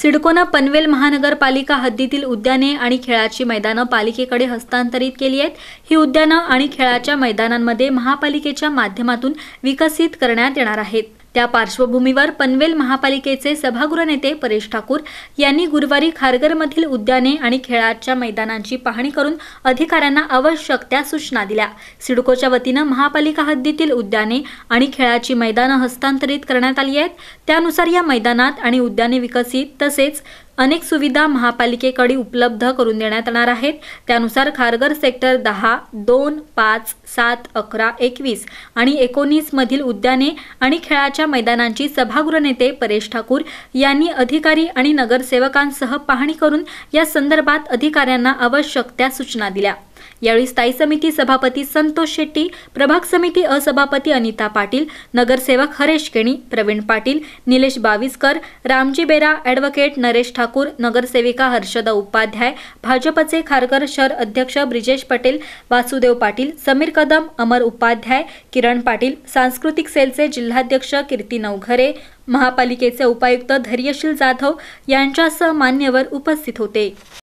सिडकोना पनवेल महानगरपालिका हद्दीतील उद्याने आणि खेळाची मैदानं पालिकेकडे हस्तांतरित केली आहेत ही उद्यानं आणि खेळाच्या मैदानांमध्ये महापालिकेच्या माध्यमातून विकसित करण्यात येणार आहेत त्या पार्श्वभूमीवर पनवेल महापालिकेचे सभागृह नेते परेश ठाकूर यांनी गुरुवारी खारघरमधील उद्याने आणि खेळाच्या मैदानांची पाहणी करून अधिकाऱ्यांना आवश्यक त्या सूचना दिल्या सिडकोच्या वतीनं महापालिका हद्दीतील उद्याने आणि खेळाची मैदानं हस्तांतरित करण्यात आली आहेत त्यानुसार या मैदानात आणि उद्याने विकसित तसेच अनेक सुविधा महापालिकेकडे उपलब्ध करून देण्यात येणार आहेत त्यानुसार खारघर सेक्टर दहा दोन पाच सात अकरा एकवीस आणि एकोणीसमधील उद्याने आणि खेळाच्या मैदानांची सभागृह नेते परेश ठाकूर यांनी अधिकारी आणि नगरसेवकांसह पाहणी करून या संदर्भात अधिकाऱ्यांना आवश्यक त्या सूचना दिल्या यावेळी स्थायी समिती सभापती संतोष शेट्टी प्रभाग समिती असभापती अनिता पाटील नगरसेवक हरेश केणी प्रवीण पाटील निलेश बावीसकर रामजी बेरा ॲडव्होकेट नरेश ठाकूर नगरसेविका हर्षदा उपाध्याय भाजपचे खारकर शहर अध्यक्ष ब्रिजेश पटेल वासुदेव पाटील समीर कदम अमर उपाध्याय किरण पाटील सांस्कृतिक सेलचे जिल्हाध्यक्ष कीर्ती नवघरे महापालिकेचे उपायुक्त धैर्यशील जाधव यांच्यासह मान्यवर उपस्थित होते